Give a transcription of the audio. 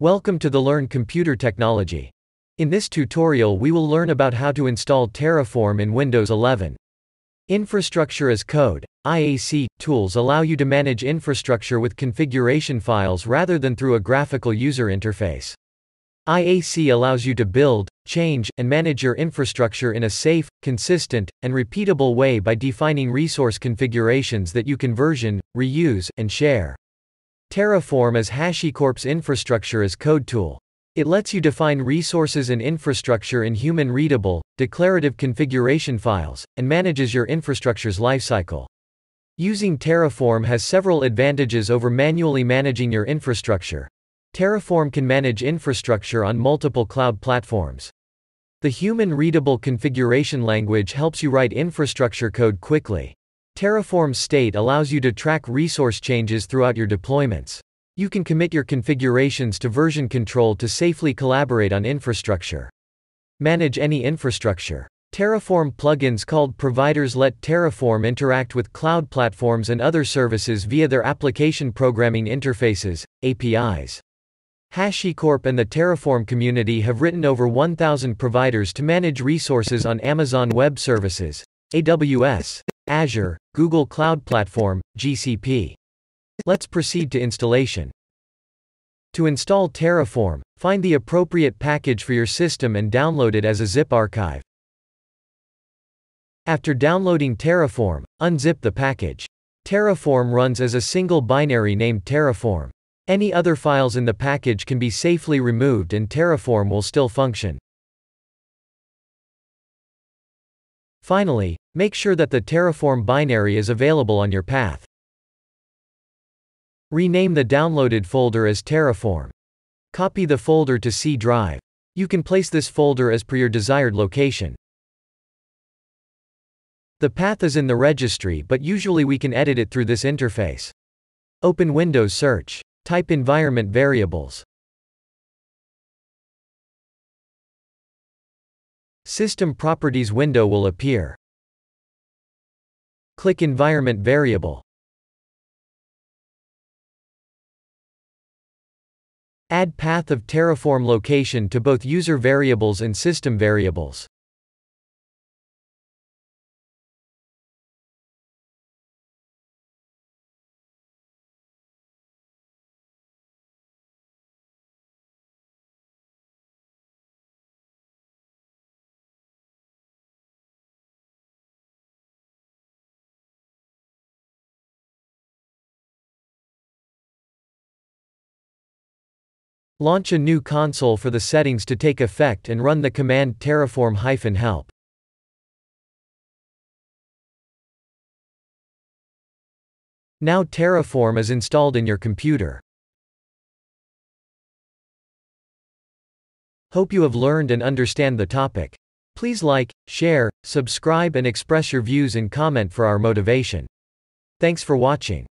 Welcome to the Learn Computer Technology. In this tutorial we will learn about how to install Terraform in Windows 11. Infrastructure as Code IAC, tools allow you to manage infrastructure with configuration files rather than through a graphical user interface. IAC allows you to build, change, and manage your infrastructure in a safe, consistent, and repeatable way by defining resource configurations that you can version, reuse, and share. Terraform is HashiCorp's infrastructure as code tool. It lets you define resources and infrastructure in human readable, declarative configuration files, and manages your infrastructure's lifecycle. Using Terraform has several advantages over manually managing your infrastructure. Terraform can manage infrastructure on multiple cloud platforms. The human readable configuration language helps you write infrastructure code quickly. Terraform State allows you to track resource changes throughout your deployments. You can commit your configurations to version control to safely collaborate on infrastructure. Manage any infrastructure. Terraform plugins called providers let Terraform interact with cloud platforms and other services via their application programming interfaces, APIs. HashiCorp and the Terraform community have written over 1,000 providers to manage resources on Amazon Web Services, AWS, Azure, Google Cloud Platform, GCP. Let's proceed to installation. To install Terraform, find the appropriate package for your system and download it as a zip archive. After downloading Terraform, unzip the package. Terraform runs as a single binary named Terraform. Any other files in the package can be safely removed and Terraform will still function. Finally, make sure that the Terraform binary is available on your path. Rename the downloaded folder as Terraform. Copy the folder to C drive. You can place this folder as per your desired location. The path is in the registry but usually we can edit it through this interface. Open Windows Search. Type environment variables. System Properties window will appear. Click Environment Variable. Add path of Terraform location to both user variables and system variables. Launch a new console for the settings to take effect and run the command terraform-help. Now Terraform is installed in your computer. Hope you have learned and understand the topic. Please like, share, subscribe and express your views and comment for our motivation. Thanks for watching.